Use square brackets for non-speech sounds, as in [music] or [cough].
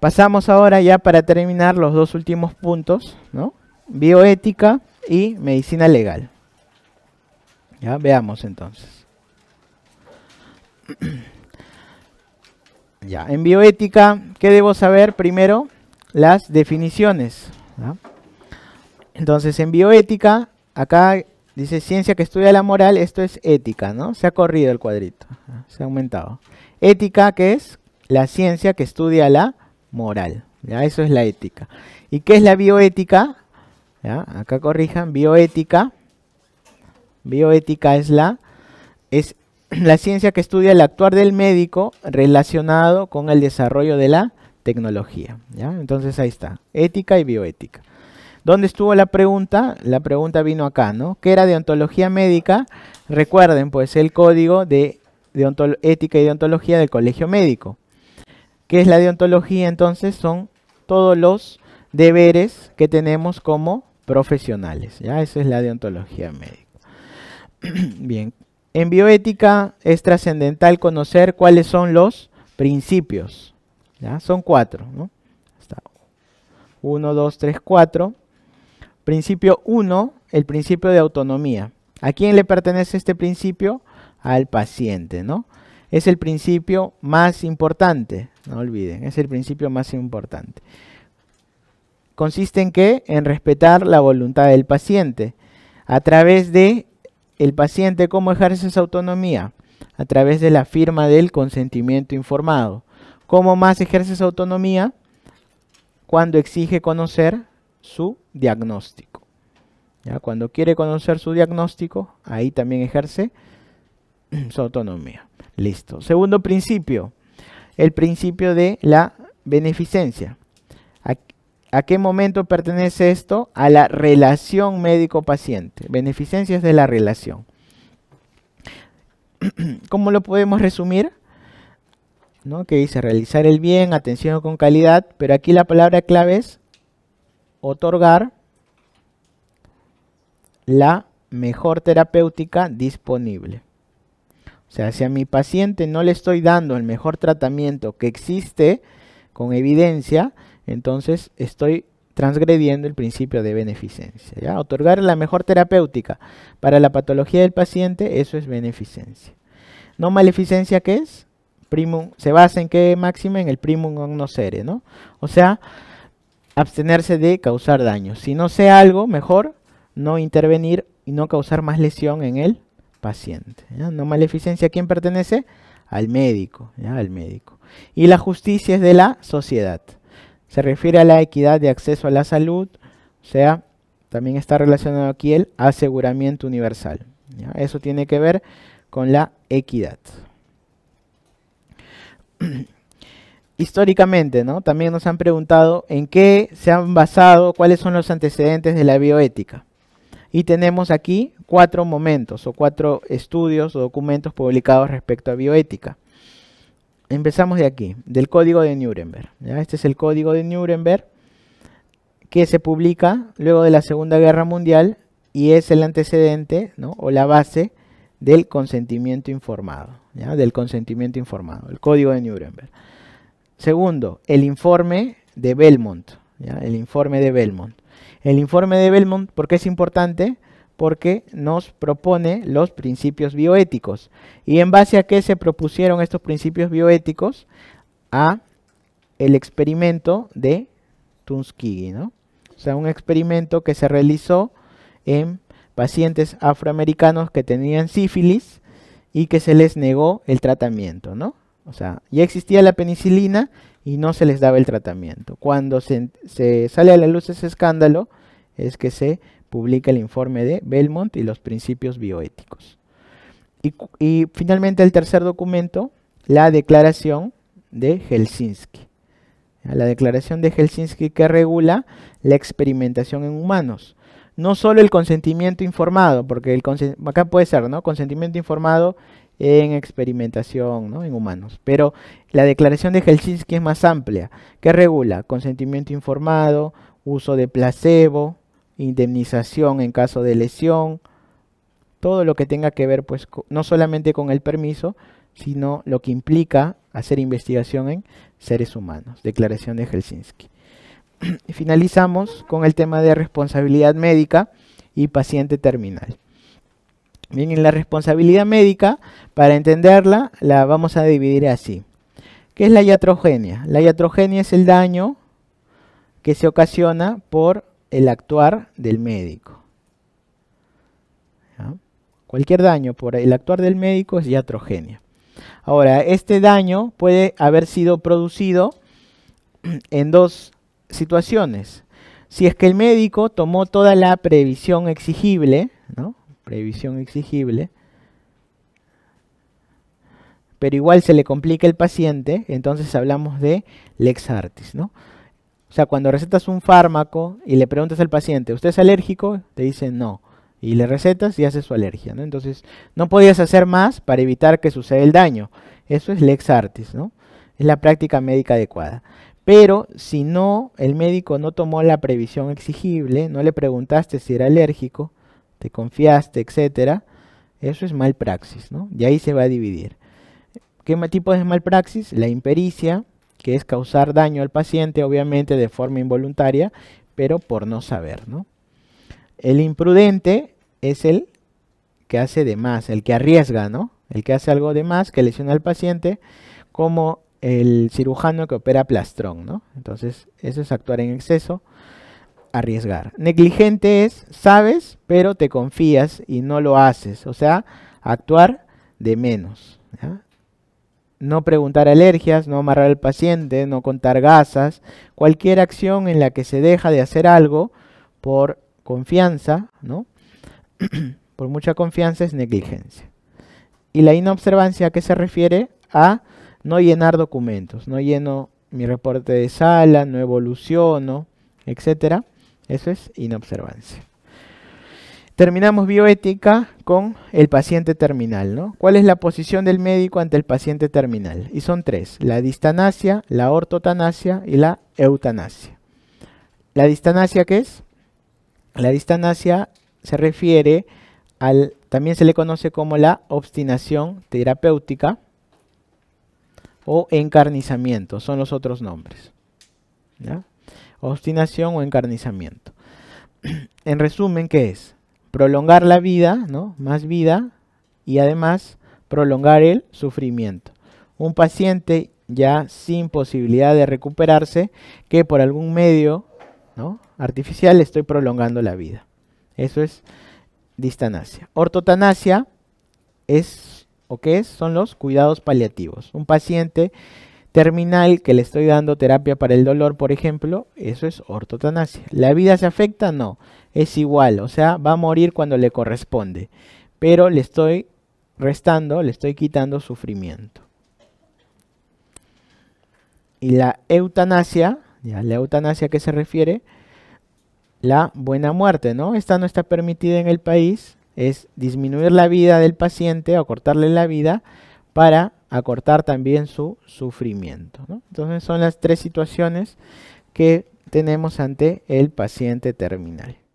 Pasamos ahora ya para terminar los dos últimos puntos, ¿no? Bioética y medicina legal. Ya veamos entonces. [clears throat] ya, en bioética, ¿qué debo saber? Primero, las definiciones. Entonces, en bioética, acá dice ciencia que estudia la moral, esto es ética, ¿no? Se ha corrido el cuadrito, se ha aumentado. Ética, que es la ciencia que estudia la moral. ¿ya? Eso es la ética. ¿Y qué es la bioética? ¿Ya? Acá corrijan, bioética. Bioética es la, es [clears throat] la ciencia que estudia el actuar del médico relacionado con el desarrollo de la tecnología. Entonces ahí está, ética y bioética. ¿Dónde estuvo la pregunta? La pregunta vino acá, ¿no? ¿Qué era de ontología médica? Recuerden, pues, el código de, de ética y ontología del colegio médico. ¿Qué es la deontología? Entonces son todos los deberes que tenemos como profesionales. ¿ya? Esa es la deontología médica. [clears throat] Bien, en bioética es trascendental conocer cuáles son los principios. ¿ya? Son cuatro. ¿no? Uno, dos, tres, cuatro. Principio uno, el principio de autonomía. ¿A quién le pertenece este principio? Al paciente, ¿no? es el principio más importante. No olviden, es el principio más importante. Consiste en qué? En respetar la voluntad del paciente. A través de el paciente, ¿cómo ejerce su autonomía? A través de la firma del consentimiento informado. ¿Cómo más ejerce su autonomía? Cuando exige conocer su diagnóstico. Cuando quiere conocer su diagnóstico, ahí también ejerce [clears throat] su autonomía. Listo. Segundo principio, el principio de la beneficencia. ¿A qué momento pertenece esto? A la relación médico-paciente. Beneficencia es de la relación. [clears throat] ¿Cómo lo podemos resumir? ¿No? Que dice realizar el bien, atención con calidad, pero aquí la palabra clave es otorgar la mejor terapéutica disponible. O sea, si a mi paciente no le estoy dando el mejor tratamiento que existe con evidencia, entonces estoy transgrediendo el principio de beneficencia. ¿ya? Otorgar la mejor terapéutica para la patología del paciente, eso es beneficencia. No maleficencia, ¿qué es? Primum, se basa en qué máxima? En el primum non nocere, ¿no? O sea, abstenerse de causar daño. Si no sé algo, mejor no intervenir y no causar más lesión en él paciente. No maleficencia, ¿a quién pertenece? Al médico, al médico. Y la justicia es de la sociedad. Se refiere a la equidad de acceso a la salud, o sea, también está relacionado aquí el aseguramiento universal. Eso tiene que ver con la equidad. [clears throat] históricamente, ¿no? También nos han preguntado en qué se han basado, cuáles son los antecedentes de la bioética. Y tenemos aquí cuatro momentos o cuatro estudios o documentos publicados respecto a bioética. Empezamos de aquí, del código de Nuremberg. Este es el código de Nuremberg que se publica luego de la Segunda Guerra Mundial y es el antecedente o la base del consentimiento informado, del consentimiento informado, el código de Nuremberg. Segundo, el informe de Belmont, el informe de Belmont. El informe de Belmont, ¿por qué es importante? Porque nos propone los principios bioéticos. ¿Y en base a qué se propusieron estos principios bioéticos? A el experimento de Tuskegee, ¿no? O sea, un experimento que se realizó en pacientes afroamericanos que tenían sífilis y que se les negó el tratamiento, ¿no? O sea, ya existía la penicilina y no se les daba el tratamiento. Cuando se, sale a la luz ese escándalo es que se publica el informe de Belmont y los principios bioéticos. Y, y finalmente el tercer documento, la declaración de Helsinki. La declaración de Helsinki que regula la experimentación en humanos no solo el consentimiento informado, porque el acá puede ser, ¿no? Consentimiento informado en experimentación, En humanos. Pero la declaración de Helsinki es más amplia, que regula consentimiento informado, uso de placebo, indemnización en caso de lesión, todo lo que tenga que ver, pues, no solamente con el permiso, sino lo que implica hacer investigación en seres humanos. Declaración de Helsinki. [clears throat] finalizamos con el tema de responsabilidad médica y paciente terminal. Bien, en la responsabilidad médica, para entenderla, la vamos a dividir así. ¿Qué es la iatrogenia? La iatrogenia es el daño que se ocasiona por el actuar del médico. Cualquier daño por el actuar del médico es iatrogenia. Ahora, este daño puede haber sido producido [clears throat] en dos situaciones. Si es que el médico tomó toda la previsión exigible, ¿no? Previsión exigible, pero igual se le complica el paciente, entonces hablamos de lex artis, ¿no? O sea, cuando recetas un fármaco y le preguntas al paciente, ¿usted es alérgico? Te dice no. Y le recetas y hace su alergia, ¿no? Entonces, no podías hacer más para evitar que suceda el daño. Eso es lex artis, ¿no? Es la práctica médica adecuada. Pero si no, el médico no tomó la previsión exigible, no le preguntaste si era alérgico, te confiaste, etcétera, eso es malpraxis, ¿no? Y ahí se va a dividir. ¿Qué tipo de malpraxis? La impericia, que es causar daño al paciente, obviamente de forma involuntaria, pero por no saber, ¿no? El imprudente es el que hace de más, el que arriesga, ¿no? El que hace algo de más, que lesiona al paciente, como el cirujano que opera plastrón, ¿no? Entonces, eso es actuar en exceso, arriesgar. Negligente es, sabes, pero te confías y no lo haces, o sea, actuar de menos. No preguntar alergias, no amarrar al paciente, no contar gasas, cualquier acción en la que se deja de hacer algo por confianza, ¿no? [clears throat] por mucha confianza es negligencia. Y la inobservancia que se refiere a no llenar documentos, no lleno mi reporte de sala, no evoluciono, etcétera. Eso es inobservancia. Terminamos bioética con el paciente terminal, ¿Cuál es la posición del médico ante el paciente terminal? Y son tres, la distanasia, la ortotanasia y la eutanasia. ¿La distanasia qué es? La distanasia se refiere al, también se le conoce como la obstinación terapéutica, o encarnizamiento, son los otros nombres. Obstinación o encarnizamiento. [clears throat] en resumen, ¿qué es? Prolongar la vida, ¿no? Más vida y además prolongar el sufrimiento. Un paciente ya sin posibilidad de recuperarse que por algún medio ¿no? artificial estoy prolongando la vida. Eso es distanasia. Ortotanasia es o qué es? son los cuidados paliativos. Un paciente terminal que le estoy dando terapia para el dolor, por ejemplo, eso es ortotanasia. ¿La vida se afecta? No, es igual, o sea, va a morir cuando le corresponde, pero le estoy restando, le estoy quitando sufrimiento. Y la eutanasia, ya, la eutanasia qué se refiere, la buena muerte, ¿no? Esta no está permitida en el país, es disminuir la vida del paciente, o acortarle la vida, para acortar también su sufrimiento. Entonces son las tres situaciones que tenemos ante el paciente terminal.